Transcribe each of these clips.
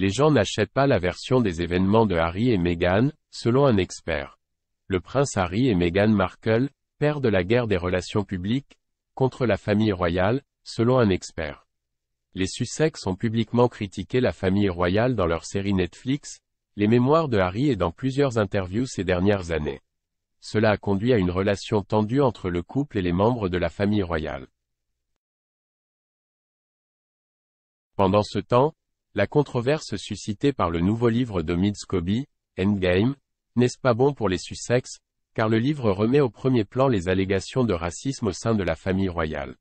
les gens n'achètent pas la version des événements de Harry et Meghan, selon un expert. Le prince Harry et Meghan Markle, père de la guerre des relations publiques, contre la famille royale, selon un expert. Les Sussex ont publiquement critiqué la famille royale dans leur série Netflix, les mémoires de Harry et dans plusieurs interviews ces dernières années. Cela a conduit à une relation tendue entre le couple et les membres de la famille royale. Pendant ce temps, la controverse suscitée par le nouveau livre de Scoby, Scobie, Endgame, n'est-ce pas bon pour les Sussex, car le livre remet au premier plan les allégations de racisme au sein de la famille royale.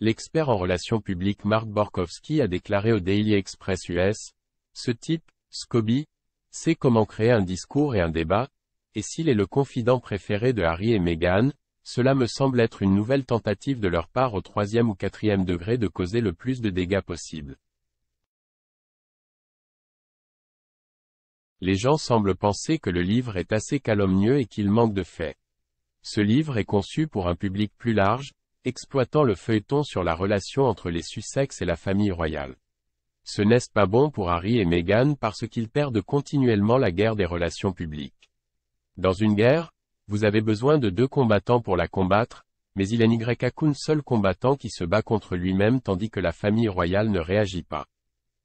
L'expert en relations publiques Mark Borkowski a déclaré au Daily Express US, Ce type, Scobie, sait comment créer un discours et un débat, et s'il est le confident préféré de Harry et Meghan, cela me semble être une nouvelle tentative de leur part au troisième ou quatrième degré de causer le plus de dégâts possible. Les gens semblent penser que le livre est assez calomnieux et qu'il manque de faits. Ce livre est conçu pour un public plus large, exploitant le feuilleton sur la relation entre les Sussex et la famille royale. Ce n'est pas bon pour Harry et Meghan parce qu'ils perdent continuellement la guerre des relations publiques. Dans une guerre, vous avez besoin de deux combattants pour la combattre, mais il n'y a qu'un seul combattant qui se bat contre lui-même tandis que la famille royale ne réagit pas.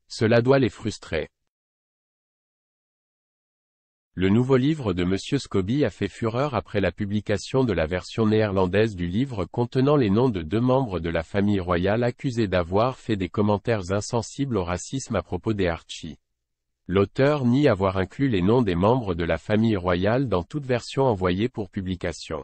Cela doit les frustrer. Le nouveau livre de M. Scobie a fait fureur après la publication de la version néerlandaise du livre contenant les noms de deux membres de la famille royale accusés d'avoir fait des commentaires insensibles au racisme à propos des Archie. L'auteur nie avoir inclus les noms des membres de la famille royale dans toute version envoyée pour publication.